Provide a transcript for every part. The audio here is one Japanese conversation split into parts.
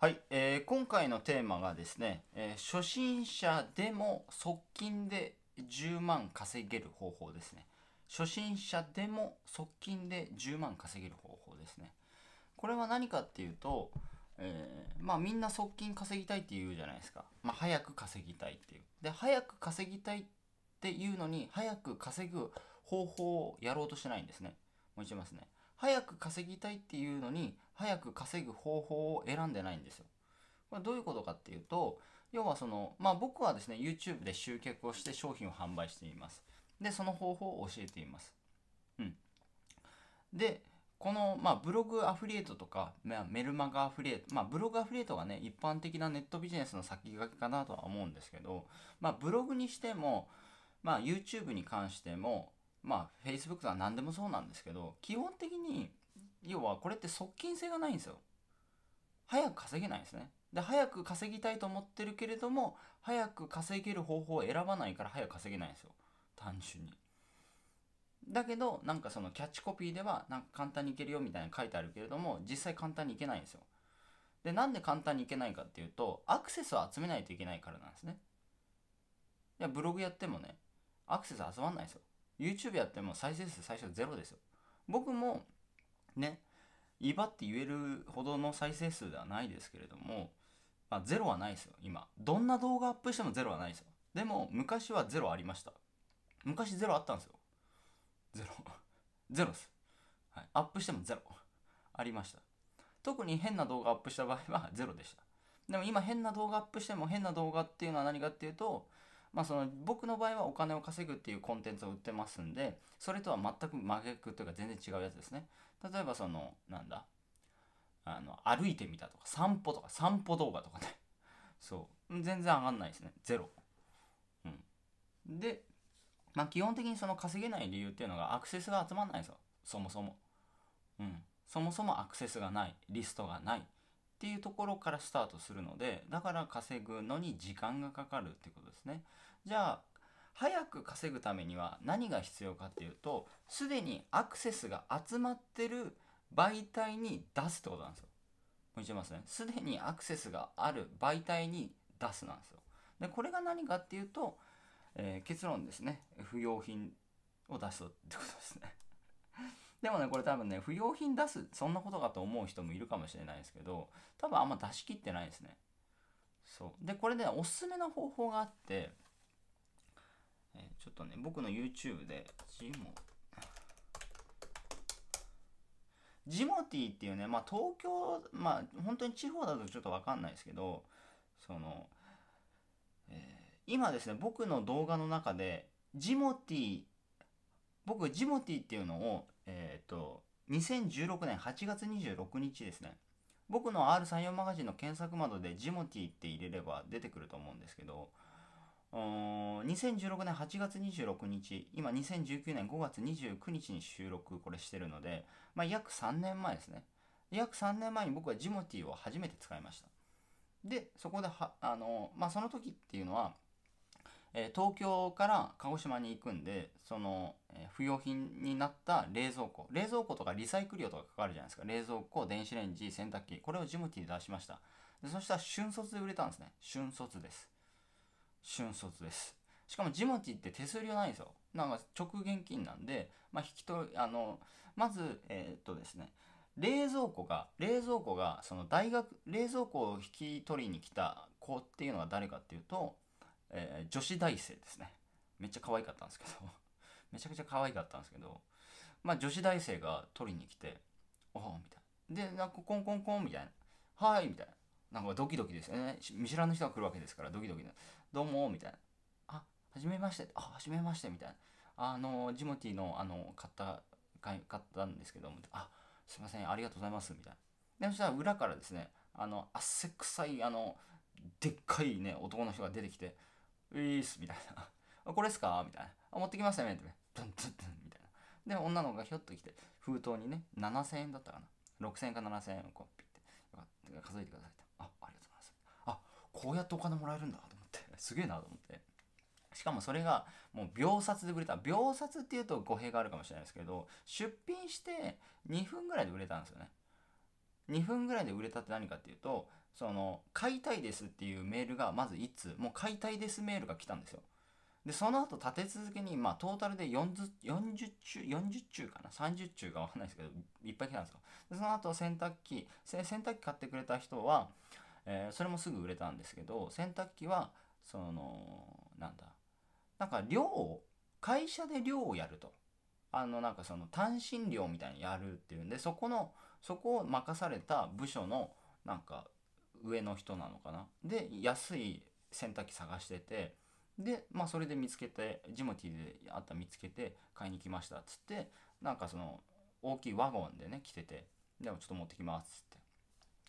はい、えー、今回のテーマがですね、えー、初心者でも側近で10万稼げる方法ですね。初心者でも側近で10万稼げる方法ですね。これは何かっていうと、えー、まあみんな側近稼ぎたいって言うじゃないですか。まあ早く稼ぎたいっていう。で、早く稼ぎたいっていうのに、早く稼ぐ方法をやろうとしないんですね。もう一度言いますね。早く稼ぎたいっていうのに、早く稼ぐ方法を選んでないんですよ。これどういうことかっていうと、要はその、まあ僕はですね、YouTube で集客をして商品を販売しています。で、その方法を教えています。うん。で、この、まあ、ブログアフリエイトとか、まあ、メルマガアフリエイト、まあ、ブログアフリエイトがね、一般的なネットビジネスの先駆けかなとは思うんですけど、まあ、ブログにしても、まあ、YouTube に関しても、まあ、Facebook は何でもそうなんですけど、基本的に要はこれって側近性がないんですよ早く稼げないんですねで早く稼ぎたいと思ってるけれども早く稼げる方法を選ばないから早く稼げないんですよ単純にだけどなんかそのキャッチコピーではなんか簡単にいけるよみたいな書いてあるけれども実際簡単にいけないんですよでなんで簡単にいけないかっていうとアクセスを集めないといけないからなんですねいやブログやってもねアクセス集まんないですよ YouTube やっても再生数最初ゼロですよ僕もね、威張って言えるほどの再生数ではないですけれども、まあ、ゼロはないですよ、今。どんな動画アップしてもゼロはないですよ。でも、昔はゼロありました。昔ゼロあったんですよ。ゼロ。ゼロです。はい。アップしてもゼロ。ありました。特に変な動画アップした場合はゼロでした。でも今変な動画アップしても変な動画っていうのは何かっていうと、まあ、その僕の場合はお金を稼ぐっていうコンテンツを売ってますんでそれとは全く真逆というか全然違うやつですね例えばそのなんだあの歩いてみたとか散歩とか散歩動画とかねそう全然上がんないですねゼロうんでまあ基本的にその稼げない理由っていうのがアクセスが集まんないんですよそもそもうんそもそもアクセスがないリストがないっていうところからスタートするのでだから稼ぐのに時間がかかるってことですねじゃあ早く稼ぐためには何が必要かっていうとすでにアクセスが集まってる媒体に出すってことなんですよも向いてますねすでにアクセスがある媒体に出すなんですよでこれが何かっていうと、えー、結論ですね不要品を出すってことですねでもね、これ多分ね、不要品出す、そんなことかと思う人もいるかもしれないですけど、多分あんま出し切ってないですね。そう。で、これね、おすすめの方法があって、えー、ちょっとね、僕の YouTube で、ジモ、ジモティっていうね、まあ東京、まあ本当に地方だとちょっとわかんないですけど、その、えー、今ですね、僕の動画の中で、ジモティ僕ジモティっていうのをえっ、ー、と、2016年8月26日ですね。僕の R34 マガジンの検索窓でジモティって入れれば出てくると思うんですけど、2016年8月26日、今2019年5月29日に収録これしてるので、まあ、約3年前ですね。約3年前に僕はジモティーを初めて使いました。で、そこでは、あの、まあ、その時っていうのは、え東京から鹿児島に行くんで、その、え不要品になった冷蔵庫。冷蔵庫とかリサイクル料とかかかるじゃないですか。冷蔵庫、電子レンジ、洗濯機。これをジムティーで出しました。でそしたら瞬卒で売れたんですね。瞬卒です。瞬卒です。しかもジムティーって手数料ないんですよ。なんか直現金なんで、まあ、引き取あの、まず、えー、っとですね、冷蔵庫が、冷蔵庫が、その大学、冷蔵庫を引き取りに来た子っていうのは誰かっていうと、えー、女子大生ですね。めっちゃ可愛かったんですけど めちゃくちゃ可愛かったんですけど、まあ女子大生が取りに来て、おおみたいな。で、なんかコンコンコンみたいな。はいみたいな。なんかドキドキですね。見知らぬ人が来るわけですから、ドキドキな。どうもみたいな。あ、はじめまして。あ、はじめましてみたいな。あの、ジモティの、あの、買った、買ったんですけども、あ、すいません、ありがとうございます、みたいな。で、そしたら裏からですね、あの、汗臭い、あの、でっかいね、男の人が出てきて、「ウィース 」みたいな「これっすか?」みたいな「持ってきましたね」っね「ドンドンドン」みたいなで女の子がひょっと来て封筒にね7000円だったかな6000円か7000円をこうピッて数えてくださいとあありがとうございますあこうやってお金もらえるんだと思ってすげえなと思ってしかもそれがもう秒殺で売れた秒殺っていうと語弊があるかもしれないですけど出品して2分ぐらいで売れたんですよね2分ぐらいで売れたって何かっていうとその、買いたいですっていうメールが、まず1通、もう買いたいですメールが来たんですよ。で、その後立て続けに、まあ、トータルで40、40中、40中かな ?30 中かわかんないですけど、いっぱい来たんですよ。で、その後洗濯機、洗濯機買ってくれた人は、えー、それもすぐ売れたんですけど、洗濯機は、その、なんだ、なんか量を、会社で量をやると。あの、なんかその単身料みたいにやるっていうんで、そこの、そこを任された部署の、なんか上の人なのかなで安い洗濯機探しててでまあそれで見つけてジモティーであった見つけて買いに来ましたっつってなんかその大きいワゴンでね来ててでもちょっと持ってきますっ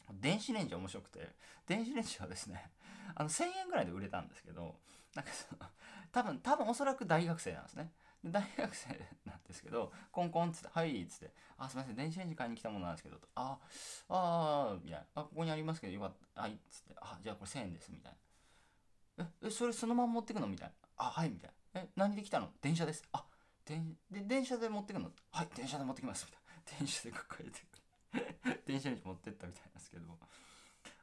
つって電子レンジ面白くて電子レンジはですねあの1000円ぐらいで売れたんですけどなんかその多分多分おそらく大学生なんですね大学生なんですけど、コンコンっつって、はいっつって、あ、すみません、電子レンジ買いに来たものなんですけど、あ、あみたいな、あ、ここにありますけど、よかった、はいっつって、あ、じゃあこれ1000円です、みたいな。え、えそれそのまま持ってくのみたいな。あ、はい、みたいな。え、何で来たの電車です。あ、でで電車で持ってくのはい、電車で持ってきます、みたいな。電車で抱えてくる。電車レンジ持ってったみたいなんですけど。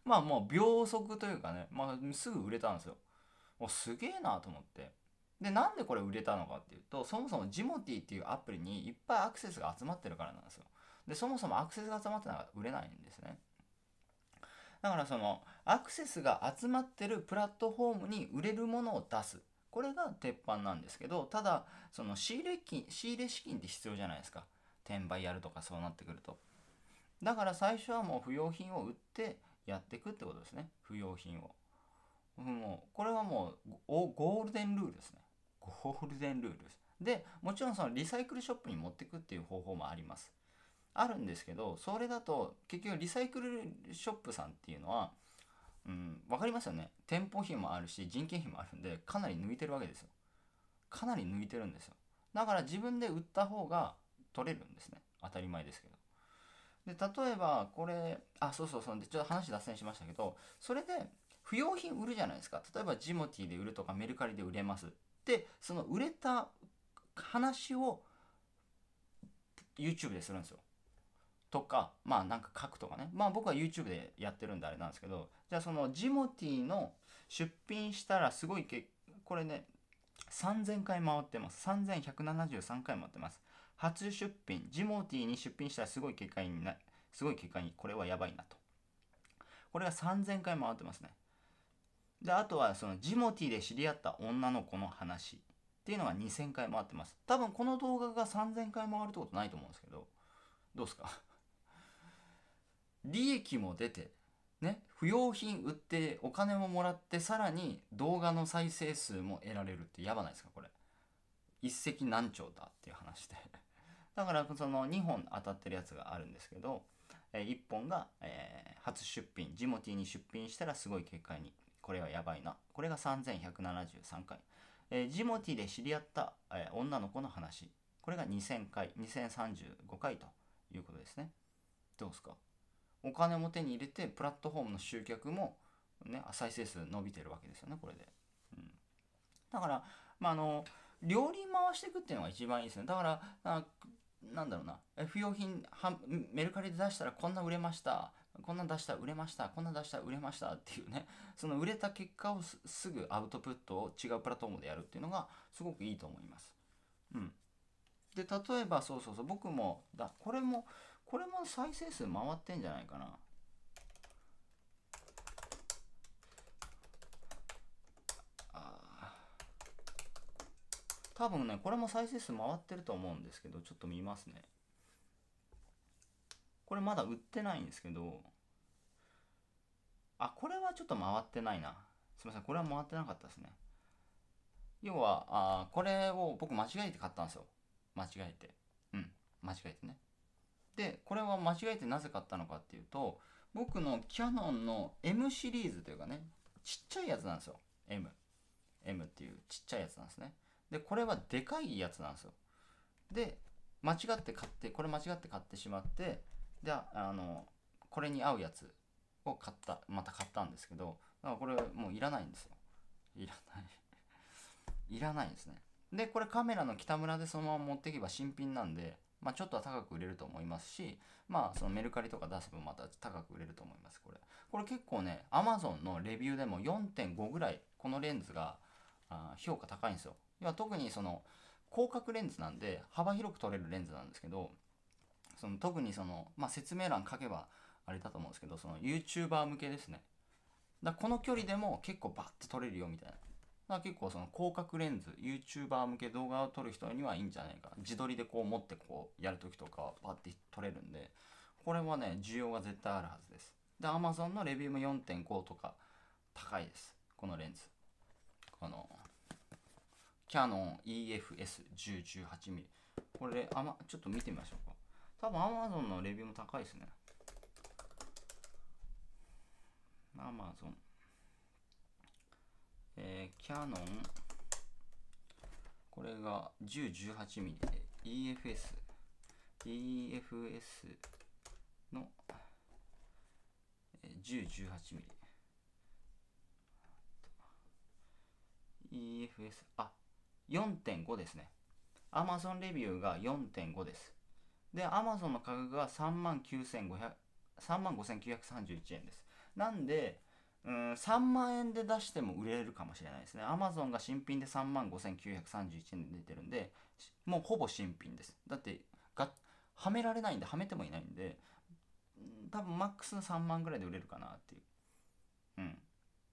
まあもう秒速というかね、まあすぐ売れたんですよ。もうすげえなと思って。でなんでこれ売れたのかっていうとそもそもジモティっていうアプリにいっぱいアクセスが集まってるからなんですよでそもそもアクセスが集まってないら売れないんですねだからそのアクセスが集まってるプラットフォームに売れるものを出すこれが鉄板なんですけどただその仕入れ金仕入れ資金って必要じゃないですか転売やるとかそうなってくるとだから最初はもう不要品を売ってやっていくってことですね不要品をもうこれはもうゴールデンルールですねゴールデンルールでもちろんそのリサイクルショップに持ってくっていう方法もありますあるんですけどそれだと結局リサイクルショップさんっていうのは、うん、分かりますよね店舗費もあるし人件費もあるんでかなり抜いてるわけですよかなり抜いてるんですよだから自分で売った方が取れるんですね当たり前ですけどで例えばこれあそうそうそうでちょっと話脱線しましたけどそれで不用品売るじゃないですか例えばジモティーで売るとかメルカリで売れますってその売れた話を YouTube でするんですよ。とかまあなんか書くとかねまあ僕は YouTube でやってるんであれなんですけどじゃあそのジモティーの出品したらすごいけこれね3000回回ってます3173回回ってます初出品ジモティーに出品したらすごい結果になすごい結果にこれはやばいなとこれが3000回回ってますねであとはそのジモティで知り合った女の子の話っていうのが2000回回ってます多分この動画が3000回回るってことないと思うんですけどどうですか 利益も出てね不用品売ってお金ももらってさらに動画の再生数も得られるってやばないですかこれ一石何鳥だっていう話で だからその2本当たってるやつがあるんですけど、え1本が、え初出品ジモティーに出品したらすごい結果にこれはやばいな。これが3173回。えー、ジモティで知り合った、えー、女の子の話。これが2000回、2035回ということですね。どうですかお金も手に入れて、プラットフォームの集客も、ね、再生数伸びてるわけですよね、これで。うん、だから、まあ、あの、両輪回していくっていうのが一番いいですね。だから、なんだろうな、不用品メルカリで出したらこんな売れました。こんなん出した売れましたこんなん出した売れましたっていうねその売れた結果をすぐアウトプットを違うプラットフォームでやるっていうのがすごくいいと思います。うん、で例えばそうそうそう僕もだこれもこれも再生数回ってんじゃないかな。多分ね、これも再生数回ってると思うんですけど、ちょっと見ますね。これまだ売ってないんですけど、あ、これはちょっと回ってないな。すみません、これは回ってなかったですね。要は、あこれを僕間違えて買ったんですよ。間違えて。うん、間違えてね。で、これは間違えてなぜ買ったのかっていうと、僕のキヤノンの M シリーズというかね、ちっちゃいやつなんですよ。M。M っていうちっちゃいやつなんですね。で、これはでかいやつなんですよ。で、間違って買って、これ間違って買ってしまって、であのこれに合うやつを買ったまた買ったんですけどだからこれもういらないんですよいらない いらないですねでこれカメラの北村でそのまま持っていけば新品なんでまあ、ちょっとは高く売れると思いますし、まあ、そのメルカリとか出せばまた高く売れると思います、これ。これ結構ね、アマゾンのレビューでも4.5ぐらい、このレンズがあ評価高いんですよ。要は特にその、広角レンズなんで、幅広く撮れるレンズなんですけど、その特にその、まあ、説明欄書けばあれだと思うんですけどその YouTuber 向けですねだこの距離でも結構バッて撮れるよみたいなだ結構その広角レンズ YouTuber 向け動画を撮る人にはいいんじゃないか自撮りでこう持ってこうやるときとかはバッて撮れるんでこれはね需要が絶対あるはずですで Amazon のレビューも4.5とか高いですこのレンズこのキャノン EFS1018mm これあ、ま、ちょっと見てみましょう多分 Amazon のレビューも高いですね。Amazon。えー、キャノン。これが10、18ミリで EFS。EFS の10、18ミリ。EFS、あ、4.5ですね。Amazon レビューが4.5です。で、アマゾンの価格が3万9500、3万5931円です。なんで、うん、3万円で出しても売れるかもしれないですね。アマゾンが新品で3万5931円で出てるんで、もうほぼ新品です。だってが、はめられないんで、はめてもいないんで、多分マックス3万ぐらいで売れるかなっていう。うん。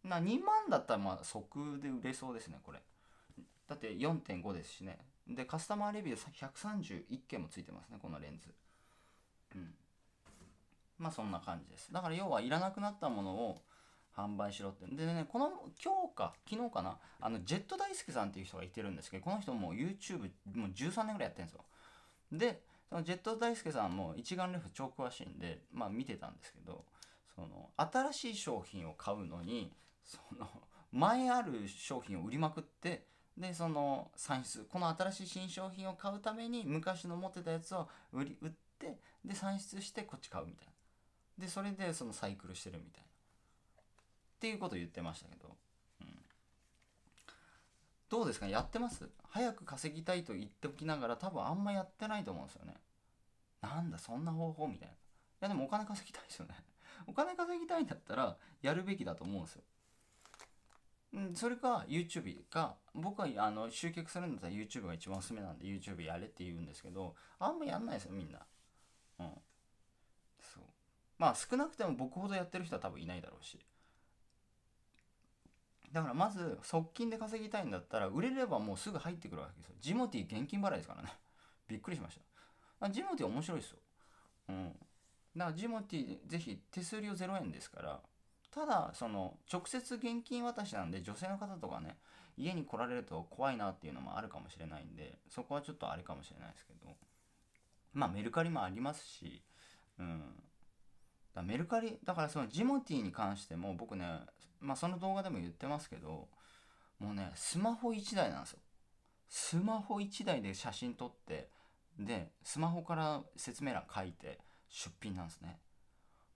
な2万だったらまあ即で売れそうですね、これ。だって4.5ですしね。でカスタマーレビュー131件もついてますねこのレンズうんまあそんな感じですだから要はいらなくなったものを販売しろってでねこの今日か昨日かなあのジェット大介さんっていう人がいてるんですけどこの人も YouTube もう13年ぐらいやってるんですよでそのジェット大輔さんも一眼レフ超詳しいんでまあ見てたんですけどその新しい商品を買うのにその前ある商品を売りまくってでその算出この新しい新商品を買うために昔の持ってたやつを売り売ってで算出してこっち買うみたいなでそれでそのサイクルしてるみたいなっていうこと言ってましたけど、うん、どうですかやってます早く稼ぎたいと言っておきながら多分あんまやってないと思うんですよねなんだそんな方法みたいないやでもお金稼ぎたいですよね お金稼ぎたいんだったらやるべきだと思うんですようんそれか YouTube か僕はあの集客するんだったら YouTube が一番おすすめなんで YouTube やれって言うんですけどあんまやんないですよみんなうんそうまあ少なくても僕ほどやってる人は多分いないだろうしだからまず側近で稼ぎたいんだったら売れればもうすぐ入ってくるわけですよジモティ現金払いですからね びっくりしましたジモティ面白いですようんだからジモティぜひ手数料0円ですからただその直接現金渡しなんで女性の方とかね家に来られると怖いなっていうのもあるかもしれないんでそこはちょっとあれかもしれないですけどまあメルカリもありますしうんだメルカリだからそのジモティに関しても僕ねまあその動画でも言ってますけどもうねスマホ1台なんですよスマホ1台で写真撮ってでスマホから説明欄書いて出品なんですね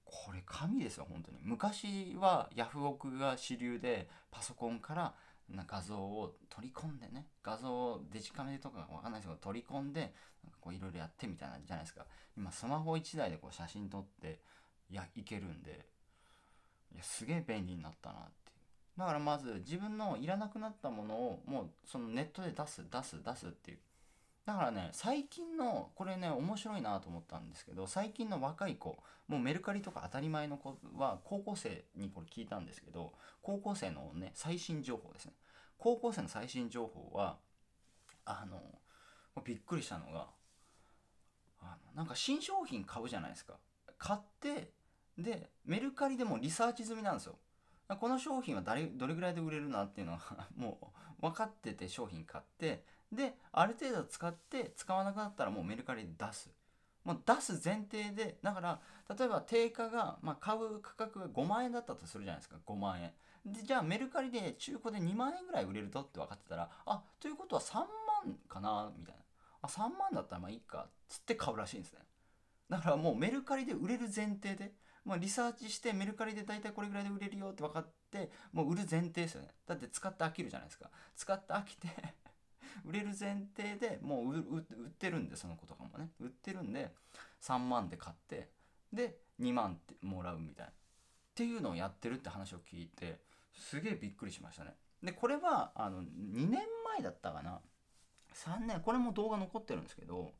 これ神ですよ本当に昔はヤフオクが主流でパソコンから画像を取り込んでね画像をデジカメとかわかんないですけど取り込んでいろいろやってみたいなじゃないですか今スマホ1台でこう写真撮っていやいけるんでいやすげえ便利になったなってだからまず自分のいらなくなったものをもうそのネットで出す出す出すっていうだからね最近のこれね面白いなと思ったんですけど最近の若い子もうメルカリとか当たり前の子は高校生にこれ聞いたんですけど高校生のね最新情報ですね高校生の最新情報はあのびっくりしたのがあのなんか新商品買うじゃないですか買ってでメルカリでもリサーチ済みなんですよこの商品は誰どれぐらいで売れるなっていうのはもう分かってて商品買ってである程度使って使わなくなったらもうメルカリで出すもう出す前提でだから例えば定価が、まあ、買う価格が5万円だったとするじゃないですか5万円でじゃあメルカリで中古で2万円ぐらい売れるとって分かってたらあということは3万かなみたいなあ3万だったらまあいいかつって買うらしいんですねだからもうメルカリで売れる前提で、まあ、リサーチしてメルカリで大体これぐらいで売れるよって分かってもう売る前提ですよねだって使って飽きるじゃないですか使って飽きて売れる前提でもう売ってるんでその子とかもね売ってるんで3万で買ってで2万ってもらうみたいなっていうのをやってるって話を聞いてすげえびっくりしましたねでこれはあの2年前だったかな3年これも動画残ってるんですけど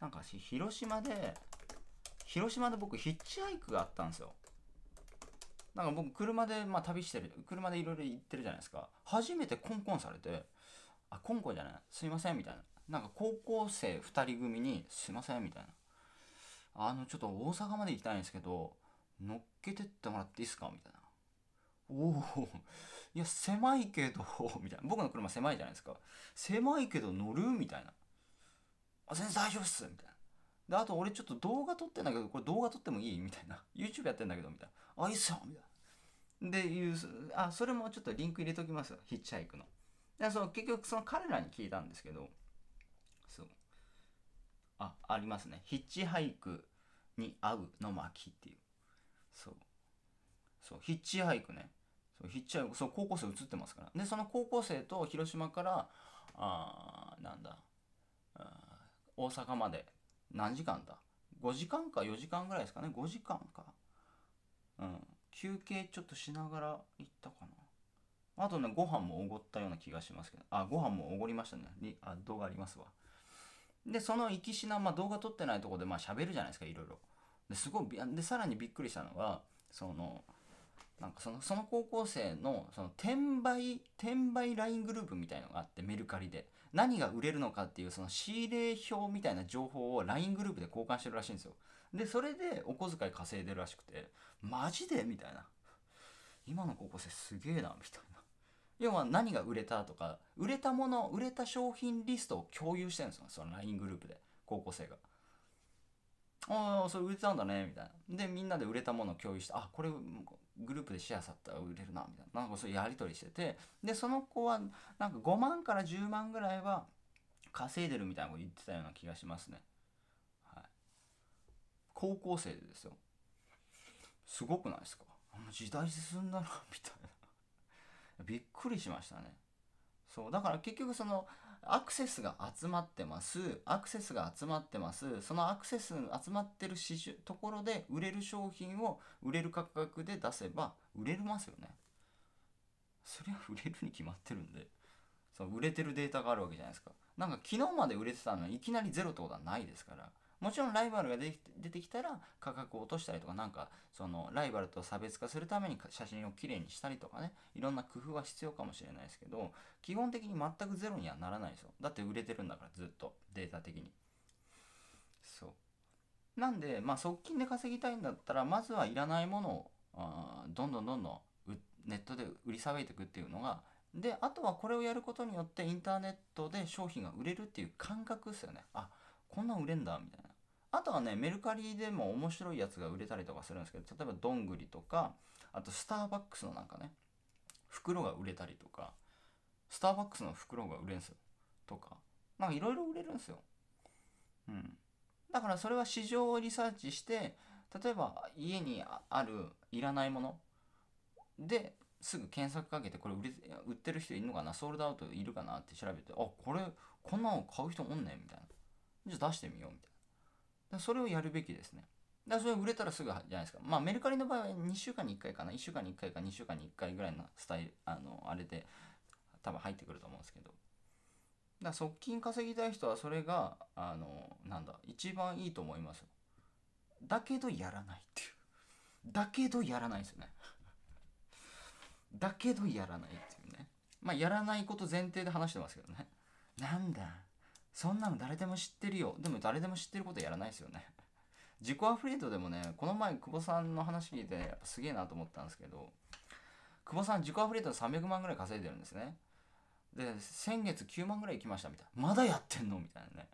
なんか広島で広島で僕ヒッチハイクがあったんですよなんか僕車でまあ旅してる車でいろいろ行ってるじゃないですか初めてコンコンされてあ今回じゃないすいませんみたいななんか高校生2人組にすいませんみたいなあのちょっと大阪まで行きたいんですけど乗っけてってもらっていいですかみたいなおおいや狭いけどみたいな僕の車狭いじゃないですか狭いけど乗るみたいなあ全然大丈夫っすみたいなであと俺ちょっと動画撮ってんだけどこれ動画撮ってもいいみたいな YouTube やってんだけどみたいなあいいっすよみたいなでいうあそれもちょっとリンク入れときますヒッチハイクのでその結局その彼らに聞いたんですけどそうあありますね「ヒッチハイクに合うの巻」っていうそうそうヒッチハイクねそうヒッチハイクそう高校生映ってますからでその高校生と広島からあなんだ大阪まで何時間だ5時間か4時間ぐらいですかね5時間かうん休憩ちょっとしながら行ったかなあとね、ご飯もおごったような気がしますけど、あ、ご飯もおごりましたね。にあ動画ありますわ。で、その行きしな、まあ、動画撮ってないとこで、まあ、喋るじゃないですか、いろいろ。で、すごい、で、さらにびっくりしたのが、その、なんかその、その高校生の、その、転売、転売 LINE グループみたいのがあって、メルカリで。何が売れるのかっていう、その、仕入れ表みたいな情報を LINE グループで交換してるらしいんですよ。で、それでお小遣い稼いでるらしくて、マジでみたいな。今の高校生すげえな、みたいな。要は何が売れたとか売れたもの売れた商品リストを共有してるんですよその LINE グループで高校生が。ああそれ売れてたんだねみたいな。でみんなで売れたものを共有してあこれグループでシェアされたら売れるなみたいななんかそういうやり取りしててでその子はなんか5万から10万ぐらいは稼いでるみたいなこと言ってたような気がしますね。はい、高校生ですよ。すごくないですか時代進んだなみたいな。びっくりしましたね。そうだから結局そのアクセスが集まってますアクセスが集まってますそのアクセス集まってる市場ところで売れる商品を売れる価格で出せば売れますよねそれは売れるに決まってるんでそう売れてるデータがあるわけじゃないですかなんか昨日まで売れてたのにいきなりゼロってことはないですからもちろんライバルが出てきたら価格を落としたりとか、なんか、その、ライバルと差別化するために写真をきれいにしたりとかね、いろんな工夫は必要かもしれないですけど、基本的に全くゼロにはならないですよ。だって売れてるんだから、ずっと、データ的に。そう。なんで、まあ、側近で稼ぎたいんだったら、まずはいらないものを、どんどんどんどんネットで売りさばいていくっていうのがであとはこれをやることによってインターネットで商品が売れるっていう感覚ですよねあこんな売れんだみたいなあとはね、メルカリでも面白いやつが売れたりとかするんですけど、例えばどんぐりとか、あとスターバックスのなんかね、袋が売れたりとか、スターバックスの袋が売れるんですよ。とか、なんかいろいろ売れるんですよ。うん。だからそれは市場をリサーチして、例えば家にあるいらないものですぐ検索かけてこれ売れ売ってる人いるのかなソールドアウトいるかなって調べてあこれこんなの買う人おんねんみたいなじゃあ出してみようみたいなそれをやるべきですね。だからそれ売れたらすぐじゃないですか。まあメルカリの場合は2週間に1回かな、1週間に1回か2週間に1回ぐらいのスタイル、あの、あれで多分入ってくると思うんですけど。だ側近稼ぎたい人はそれが、あの、なんだ、一番いいと思いますよ。だけどやらないっていう。だけどやらないですよね。だけどやらないっていうね。まあやらないこと前提で話してますけどね。なんだ、そんなの誰でも知ってるよでも誰でも知ってることやらないですよね自己アフリエイトでもねこの前久保さんの話聞いてやっぱすげえなと思ったんですけど久保さん自己アフリエイト300万ぐらい稼いでるんですねで先月9万ぐらい行きましたみたいなまだやってんのみたいなね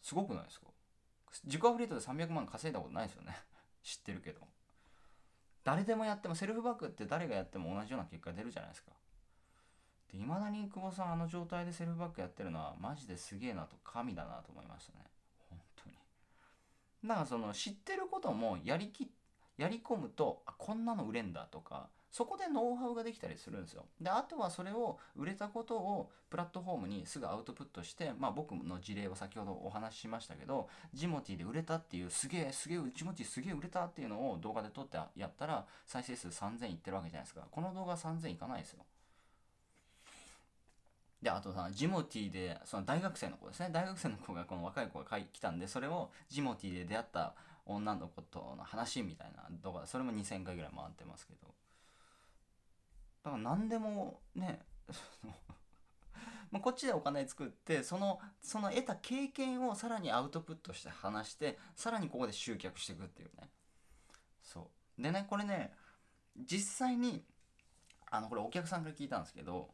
すごくないですか自己アフリエイトで300万稼いだことないですよね知ってるけど誰でもやってもセルフバックって誰がやっても同じような結果出るじゃないですかで未だに久保さんあの状態でセルフバックやってるのはマジですげえなと神だなと思いましたね本当にだからその知ってることもやりきやり込むとあこんなの売れんだとかそこでノウハウができたりするんですよであとはそれを売れたことをプラットフォームにすぐアウトプットしてまあ僕の事例は先ほどお話ししましたけどジモティーで売れたっていうすげえすげえジモティすげえ売れたっていうのを動画で撮ってやったら再生数3000いってるわけじゃないですかこの動画3000いかないですよで、あとさ、ジモティで、その大学生の子ですね。大学生の子がこの若い子が来たんで、それをジモティで出会った女の子との話みたいな動画、それも2000回ぐらい回ってますけど。だから何でもね、まこっちでお金作ってそのその得た経験をさらにアウトプットして話してさらにここで集客していくっていうねそうでねこれね実際にあのこれお客さんから聞いたんですけど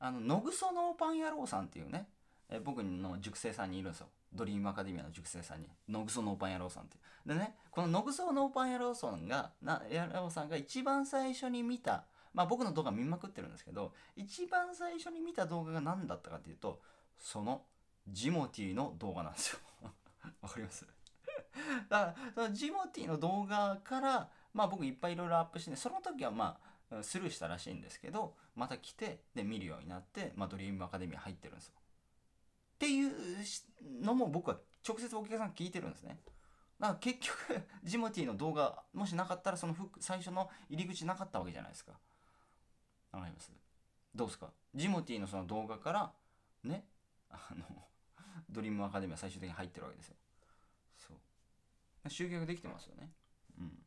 あの野草のパン野郎さんっていうね、え僕の塾生さんにいるんですよドリームアカデミアの塾生さんに野草のパン野郎さんっていうでねこの野草のパン野郎さんがな野郎さんが一番最初に見たまあ僕の動画見まくってるんですけど一番最初に見た動画が何だったかっていうとそのジモティの動画なんですよ わかります だからそのジモティの動画からまあ僕いっぱいいろいろアップして、ね、その時はまあスルーしたらしいんですけどまた来てで見るようになって、まあ、ドリームアカデミー入ってるんですよ。っていうのも僕は直接お客さん聞いてるんですね。だから結局 ジモティの動画もしなかったらその最初の入り口なかったわけじゃないですか。わかりますどうですかジモティのその動画からねあの ドリームアカデミーは最終的に入ってるわけですよ。そう。集客できてますよね。うん。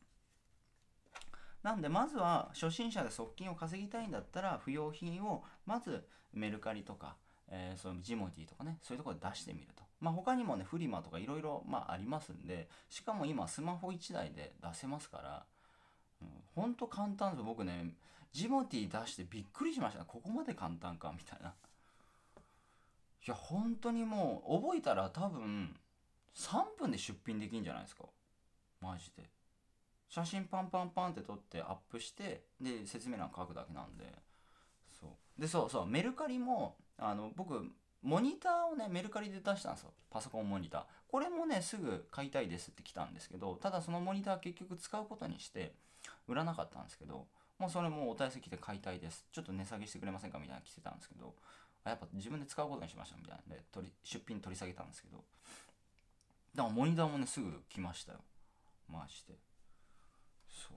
なんでまずは初心者で側金を稼ぎたいんだったら不要品をまずメルカリとか、えー、そのジモティとかねそういうとこで出してみると、まあ、他にもねフリマとかいろいろありますんでしかも今スマホ1台で出せますから、うん、ほんと簡単です僕ねジモティ出してびっくりしましたここまで簡単かみたいないや本当にもう覚えたら多分3分で出品できんじゃないですかマジで。写真パンパンパンって撮ってアップしてで説明欄書くだけなんでそうでそうそうメルカリもあの僕モニターをねメルカリで出したんですよパソコンモニターこれもねすぐ買いたいですって来たんですけどただそのモニター結局使うことにして売らなかったんですけどもうそれもお問席で買いたいですちょっと値下げしてくれませんかみたいな来てたんですけどやっぱ自分で使うことにしましたみたいなんで取り出品取り下げたんですけどだからモニターもねすぐ来ましたよ回して。そう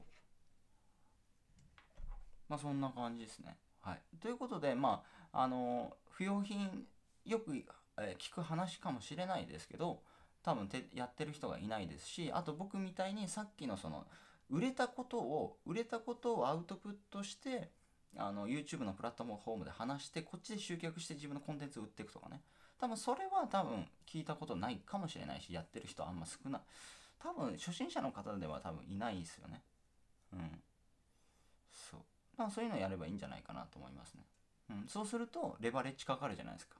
まあそんな感じですね。はい、ということでまああの不用品よく、え聞く話かもしれないですけど多分てやってる人がいないですしあと僕みたいにさっきのその売れたことを売れたことをアウトプットしてあの YouTube のプラットフォームで話してこっちで集客して自分のコンテンツを売っていくとかね多分それは多分聞いたことないかもしれないしやってる人あんま少ない多分初心者の方では多分いないですよねうんそうまあそういうのやればいいんじゃないかなと思いますね、うん、そうするとレバレッジかかるじゃないですか、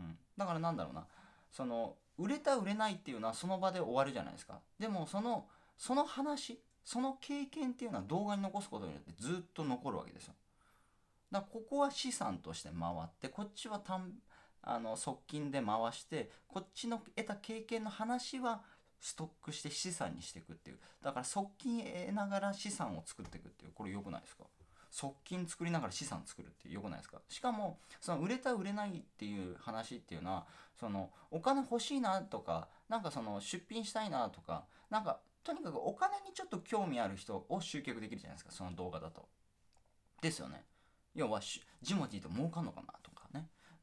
うん、だからなんだろうなその売れた売れないっていうのはその場で終わるじゃないですかでもそのその話その経験っていうのは動画に残すことによってずっと残るわけですよだからここは資産として回ってこっちは単あの側近で回してこっちの得た経験の話はストックして資産にしていくっていうだから側近得ながら資産を作っていくっていうこれ良くないですか側近作りながら資産作るって良くないですかしかもその売れた売れないっていう話っていうのはそのお金欲しいなとかなんかその出品したいなとかなんかとにかくお金にちょっと興味ある人を集客できるじゃないですかその動画だと。ですよね。要はジモティーと儲かんのかなとか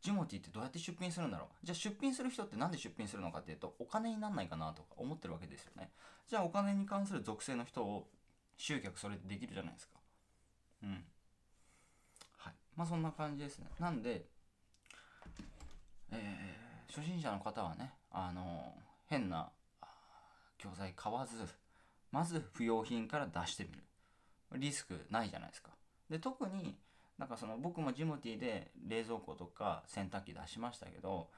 ジモティってどうやって出品するんだろうじゃあ出品する人って何で出品するのかっていうとお金になんないかなとか思ってるわけですよねじゃあお金に関する属性の人を集客それでできるじゃないですかうんはいまあそんな感じですねなんでえー、初心者の方はねあのー、変な教材買わずまず不要品から出してみるリスクないじゃないですかで特になんかその僕もジモティーで冷蔵庫とか洗濯機出しましたけど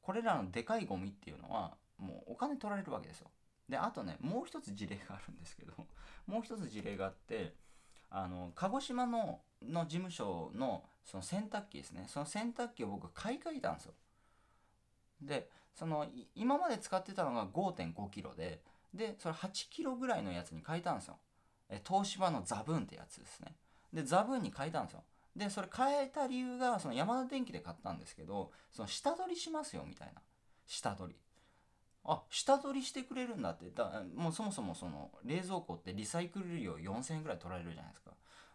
これらのでかいゴミっていうのはもうお金取られるわけですよ。であとねもう一つ事例があるんですけど もう一つ事例があってあの鹿児島のの事務所のその洗濯機ですねその洗濯機を僕買い替えたんですよ。でその今まで使ってたのが5 5キロででそれ8キロぐらいのやつに変えたんですよ。え東芝のザブンってやつですね。でザブンに変えたんですよでそれ変えた理由がその山田電機で買ったんですけどその下取りしますよみたいな下取りあ下取りしてくれるんだってだもうそもそもその冷蔵庫ってリサイクル料4000円ぐらい取られるじゃないですか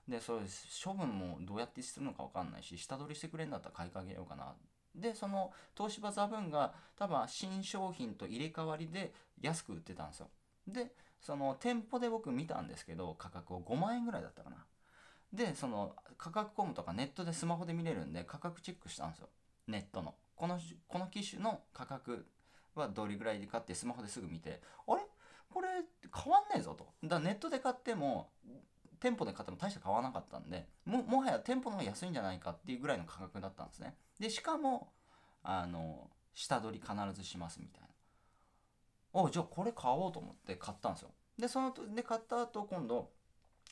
でそれ処分もどうやってするのか分かんないし下取りしてくれるんだったら買いかけようかなでその東芝ザブンが多分新商品と入れ替わりで安く売ってたんですよでその店舗で僕見たんですけど価格を5万円ぐらいだったかなでその価格コムとかネットでスマホで見れるんで価格チェックしたんですよネットのこのこの機種の価格はどれぐらいで買ってスマホですぐ見てあれこれ変わんねえぞとだネットで買っても店舗で買っても大して変わらなかったんでももはや店舗の方が安いんじゃないかっていうぐらいの価格だったんですねでしかもあの下取り必ずしますみたいなおじゃあこれ買おうと思って買ったんですよでそので買った後今度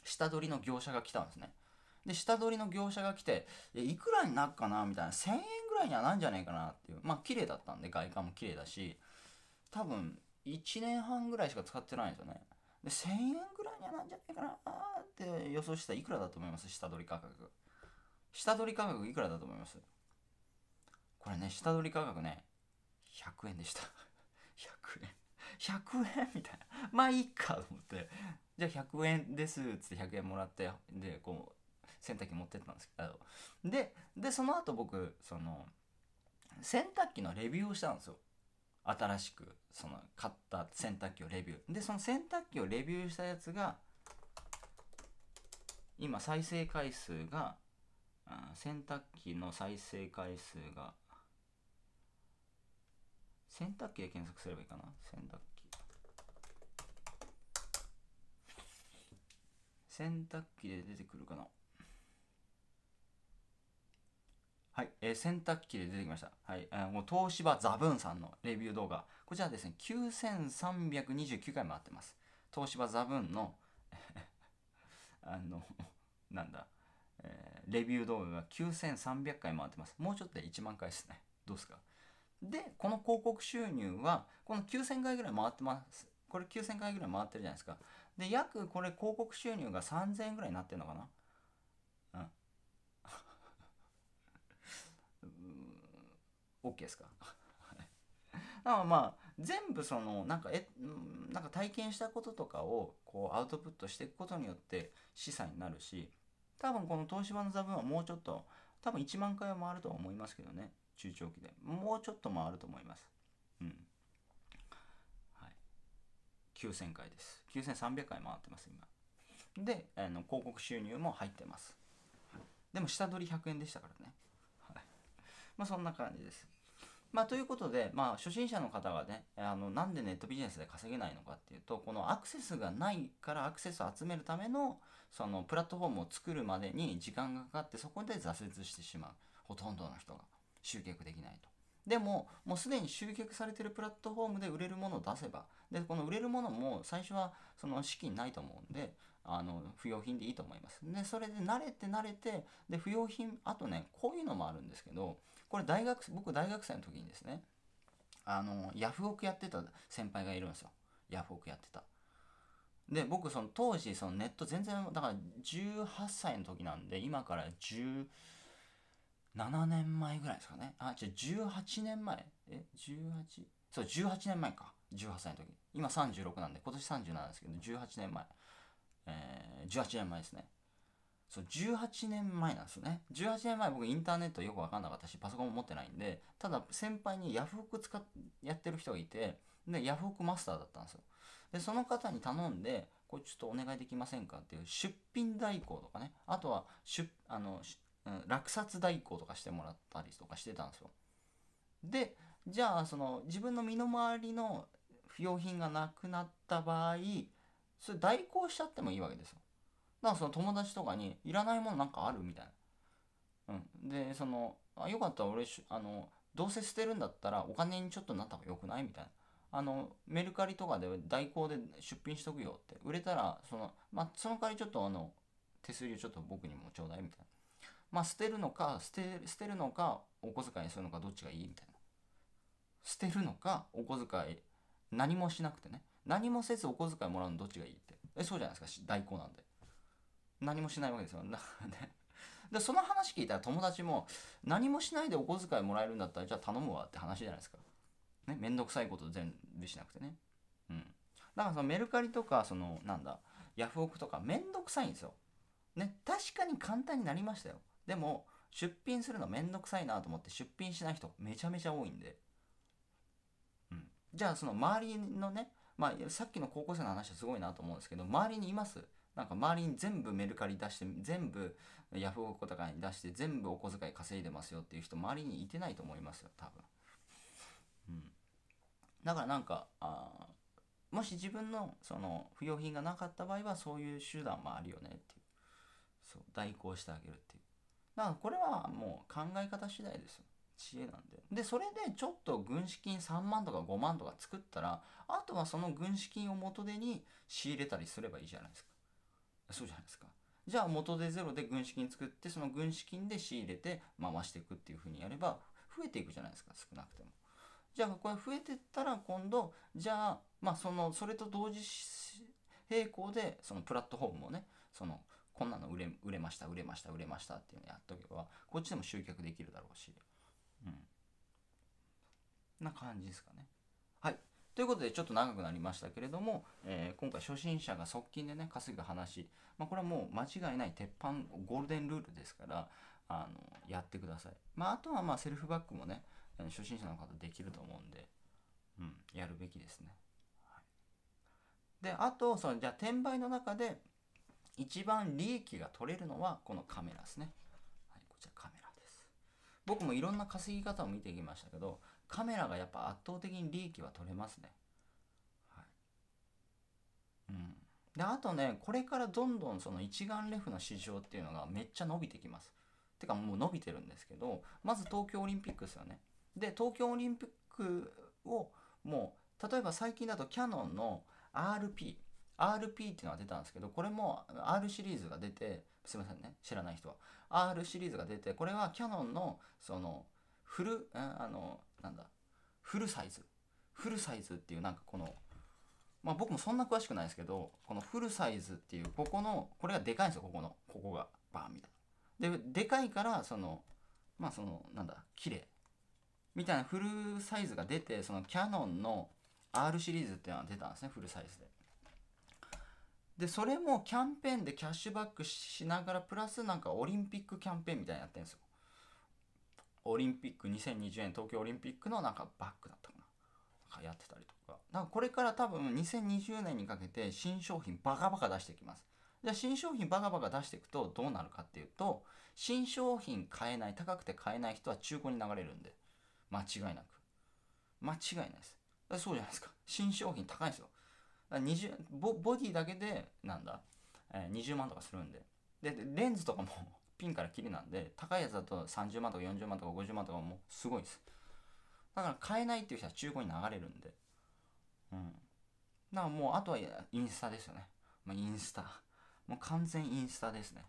下取りの業者が来たんですね。で、下取りの業者が来て、いくらになっかなみたいな、1000円ぐらいにはなんじゃないかなっていう。まあ、綺麗だったんで、外観も綺麗だし、多分、1年半ぐらいしか使ってないんですよね。で、1000円ぐらいにはなんじゃないかなって予想したらいくらだと思います下取り価格。下取り価格いくらだと思いますこれね、下取り価格ね、100円でした。100 円。100円みたいな。まあいいかと思って、じゃあ100円ですっつって100円もらってでこう洗濯機持ってったんですけどででその後僕その洗濯機のレビューをしたんですよ新しくその買った洗濯機をレビューでその洗濯機をレビューしたやつが今再生回数が、うん、洗濯機の再生回数が洗濯機で検索すればいいかな洗濯機洗濯機で出てくるかなはい、えー、洗濯機で出てきました。はい、えー、もう東芝ザブーンさんのレビュー動画。こちらですね、9329回回ってます。東芝ザブーンの あのなんだ、えー、レビュー動画が9300回回ってます。もうちょっとで1万回ですね。どうですかで、この広告収入は、この9000回ぐらい回ってます。これ9000回ぐらい回ってるじゃないですか。で約これ広告収入が3000円ぐらいになってんのかなうん OK ですかだからまあ全部そのなんかえなんか体験したこととかをこうアウトプットしていくことによって資産になるし多分この東芝の座分はもうちょっと多分1万回は回るとは思いますけどね中長期でもうちょっと回ると思いますうん9000回です9300回回ってます今であの広告収入も入ってます、でも下取り100円でしたからね、はい、まあそんな感じですまあ、ということで、まあ、初心者の方がねあのなんでネットビジネスで稼げないのかっていうとこのアクセスがないからアクセスを集めるためのそのプラットフォームを作るまでに時間がかかってそこで挫折してしまうほとんどの人が集客できないと。でももうすでに集客されてるプラットフォームで売れるものを出せばでこの売れるものも最初はその資金ないと思うんであの不要品でいいと思いますでそれで慣れて慣れてで不要品あとねこういうのもあるんですけどこれ大学僕大学生の時にですねあのヤフオクやってた先輩がいるんですよヤフオクやってたで僕その当時そのネット全然だから18歳の時なんで今から1 7年前ぐらいですかね。あ、じゃ18年前え ?18? そう、18年前か。18歳の時。今36なんで、今年37なんですけど、18年前。えー、18年前ですね。そう、18年前なんですね。18年前僕インターネットよくわかんなかったし、パソコンも持ってないんで、ただ先輩にヤフオク使っ、やってる人がいて、で、ヤフオクマスターだったんですよ。で、その方に頼んで、これちょっとお願いできませんかっていう出品代行とかね、あとは出、あの、うん、落札代行とかしてもらったりとかしてたんですよ。で、じゃあ、その自分の身の回りの不要品がなくなった場合それ代行しちゃってもいいわけですよだからその友達とかに「いらないものなんかある?」みたいな、うん、でその「あよかったら俺あのどうせ捨てるんだったらお金にちょっとなった方がよくない?」みたいなあのメルカリとかで代行で出品しとくよって売れたらその,、まあ、その代わりちょっとあの手数料ちょっと僕にもちょうだいみたいなまあ捨てるのか捨て捨てるのかお小遣いにするのかどっちがいいみたいな捨てるのかお小遣い何もしなくてね何もせずお小遣いもらうのどっちがいいってえそうじゃないですか代行なんで何もしないわけですよなん でその話聞いたら友達も何もしないでお小遣いもらえるんだったらじゃあ頼むわって話じゃないですかねめんどくさいこと全部しなくてねうんだからそのメルカリとかそのなんだヤフオクとかめんどくさいんですよね確かに簡単になりましたよでも出品するのめんどくさいなと思って出品しない人めちゃめちゃ多いんでじゃあその周りのね、まあ、さっきの高校生の話はすごいなと思うんですけど周りにいますなんか周りに全部メルカリ出して全部ヤフオクとかに出して全部お小遣い稼いでますよっていう人周りにいてないと思いますよ多分、うん、だからなんかあもし自分のその不要品がなかった場合はそういう手段もあるよねっていうそう代行してあげるっていうだからこれはもう考え方次第ですよ知恵なんででそれでちょっと軍資金3万とか5万とか作ったらあとはその軍資金を元手に仕入れたりすればいいじゃないですかそうじゃないですかじゃあ元手ゼロで軍資金作ってその軍資金で仕入れて回していくっていうふうにやれば増えていくじゃないですか少なくてもじゃあこれ増えてったら今度じゃあまあそのそれと同時並行でそのプラットフォームもねそのこんなの売れ売れました売れました売れましたっていうのやっとけばこっちでも集客できるだろうしな感じですかね。はい。ということで、ちょっと長くなりましたけれども、えー、今回初心者が側近でね、稼ぐ話、まあ、これはもう間違いない鉄板、ゴールデンルールですから、あの、やってください。まあ、あとはまあ、セルフバックもね、初心者の方できると思うんで、うん、やるべきですね。はい、で、あと、その、じゃあ、転売の中で、一番利益が取れるのは、このカメラですね。はい、こちらカメラです。僕もいろんな稼ぎ方を見てきましたけど、カメラがやっぱ圧倒的に利益は取れますね。はい、うん。で、あとね、これからどんどんその一眼レフの市場っていうのがめっちゃ伸びてきます。てかもう伸びてるんですけど、まず東京オリンピックですよね。で、東京オリンピックをもう、例えば最近だとキヤノンの RP、RP っていうのが出たんですけど、これも R シリーズが出て、すいませんね、知らない人は。R シリーズが出て、これはキヤノンのそのフル、あの、なんだフルサイズフルサイズっていうなんかこのまあ僕もそんな詳しくないですけどこのフルサイズっていうここのこれがでかいんですよここのここがバーンみたいな。ででかいからそのまあそのなんだ綺麗みたいなフルサイズが出てそのキヤノンの R シリーズっていうのが出たんですねフルサイズで。でそれもキャンペーンでキャッシュバックしながらプラスなんかオリンピックキャンペーンみたいなやってるんですよオリンピック2020年東京オリンピックのなんかバッグだったかななんかやってたりとかなんかこれから多分2020年にかけて新商品バカバカ出してきますじゃあ新商品バカバカ出していくとどうなるかっていうと新商品買えない高くて買えない人は中古に流れるんで間違いなく間違いないですそうじゃないですか新商品高いんですよボボディだけでなんだ、えー、20万とかするんででレンズとかもピンからキリなんで高いやつだと30万とか40万とか50万とかもすごいですだから買えないっていう人は中古に流れるんでうんだからもうあとはインスタですよね、まあ、インスタもう完全インスタですね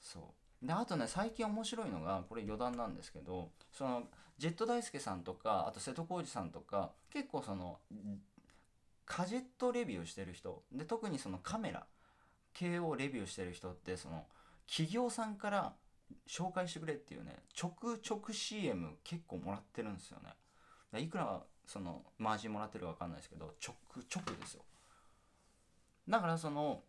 そうであとね最近面白いのがこれ余談なんですけどそのジェット大輔さんとかあと瀬戸康二さんとか結構そのガジェットレビューしてる人で特にそのカメラ系をレビューしてる人ってその企業さんから紹介してくれっていうね直直 CM 結構もらってるんですよねいくらそのマージンもらってるか分かんないですけど直直ですよだからその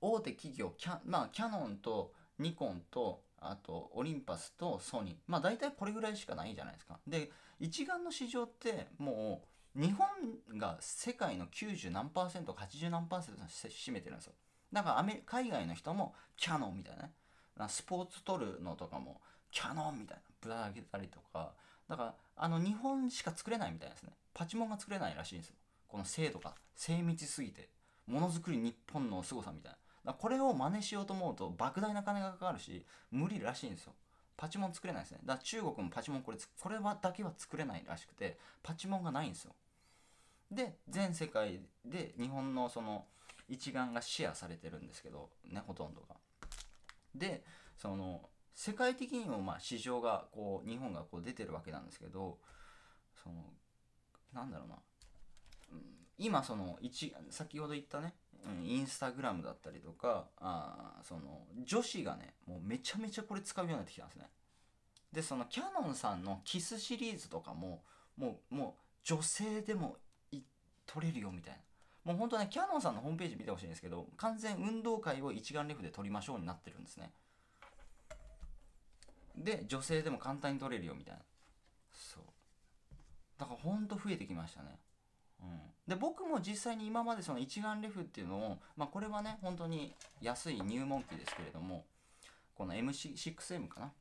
大手企業キャ,、まあ、キャノンとニコンとあとオリンパスとソニーまあ大体これぐらいしかないじゃないですかで一眼の市場ってもう日本が世界の90何パーセント80何パーセント占めてるんですよだからアメ海外の人もキャノンみたいなねスポーツ撮るのとかもキャノンみたいなぶら上げたりとかだからあの日本しか作れないみたいですねパチモンが作れないらしいんですよこの精度が精密すぎてものづくり日本の凄さみたいなこれを真似しようと思うと莫大な金がかかるし無理らしいんですよパチモン作れないですねだから中国もパチモンこれこれはだけは作れないらしくてパチモンがないんですよで全世界で日本のその一眼がシェアされてるんですけどねほとんどが。でその世界的にもまあ市場がこう日本がこう出てるわけなんですけどそのなんだろうな今その一先ほど言ったねインスタグラムだったりとかあその女子がねもうめちゃめちゃこれ使うようになってきたんですねでそのキヤノンさんのキスシリーズとかももうもう女性でも撮れるよみたいなもう本当ね、キヤノンさんのホームページ見てほしいんですけど、完全運動会を一眼レフで撮りましょうになってるんですね。で、女性でも簡単に撮れるよみたいな。そう。だからほんと増えてきましたね。うん、で僕も実際に今までその一眼レフっていうのを、まあ、これはね本当に安い入門機ですけれどもこの M6M かな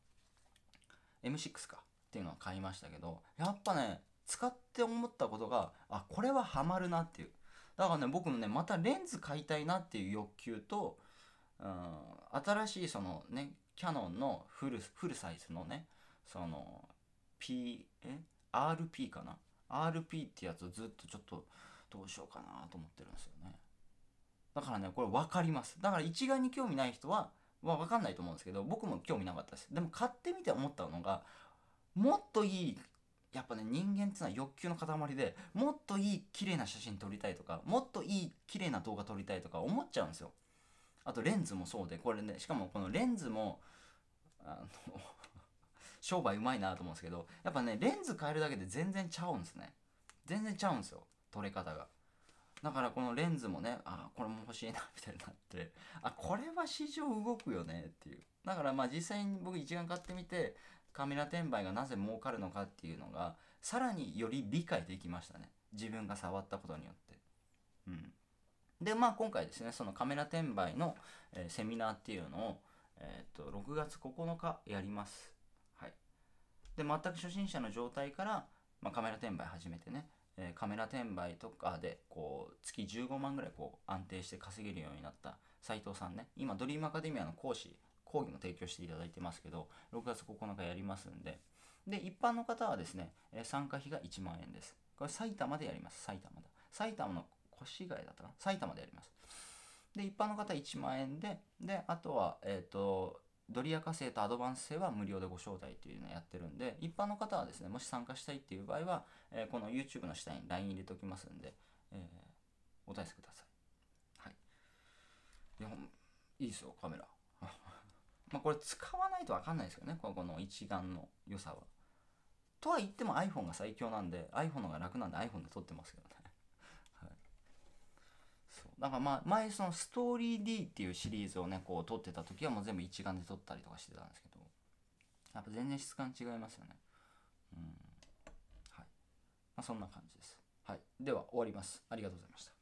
M6 かっていうのは買いましたけどやっぱね使って思ったことがあこれはハマるなっていうだからね僕もねまたレンズ買いたいなっていう欲求と、うん、新しいそのねキャノンのフルフルサイズのねその P え RP かな RP ってやつをずっとちょっとどうしようかなと思ってるんですよねだからねこれ分かりますだから一概に興味ない人は、まあ、分かんないと思うんですけど僕も興味なかったですでも買ってみて思ったのがもっといいやっぱね人間っていうのは欲求の塊でもっといい綺麗な写真撮りたいとかもっといい綺麗な動画撮りたいとか思っちゃうんですよあとレンズもそうでこれねしかもこのレンズもあの 商売うまいなと思うんですけどやっぱねレンズ変えるだけで全然ちゃうんですね全然ちゃうんですよ撮れ方がだからこのレンズもねあこれも欲しいなみたいになってあこれは市場動くよねっていうだからまあ実際に僕一眼買ってみてカメラ転売がなぜ儲かるのかっていうのがさらにより理解できましたね自分が触ったことによって。うん、でまあ今回ですねそのカメラ転売の、えー、セミナーっていうのを、えー、と6月9日やります。はい、で全く初心者の状態から、まあ、カメラ転売始めてねえカメラ転売とかでこう月15万ぐらいこう安定して稼げるようになった斉藤さんね今ドリームアカデミアの講師講義も提供していただいてますけど、6月9日やりますんで、で、一般の方はですね、参加費が1万円です。これ埼玉でやります。埼玉だ。埼玉の越谷だったかな埼玉でやります。で、一般の方1万円で、で、あとは、えっ、ー、と、ドリア化成とアドバンス製は無料でご招待というのをやってるんで、一般の方はですね、もし参加したいっていう場合は、えー、この YouTube の下に LINE 入れておきますんで、えー、お対策ください。はい。いや、いいですよ、カメラ。まあ、これ使わないと分かんないですよねこの一眼の良さは。とは言っても iPhone が最強なんで iPhone のが楽なんで iPhone で撮ってますけどね。はい、そうだからまあ前そのストーリー D っていうシリーズをねこう撮ってた時はもう全部一眼で撮ったりとかしてたんですけどやっぱ全然質感違いますよね。うんはいまあ、そんな感じです。はい、では終わります。ありがとうございました。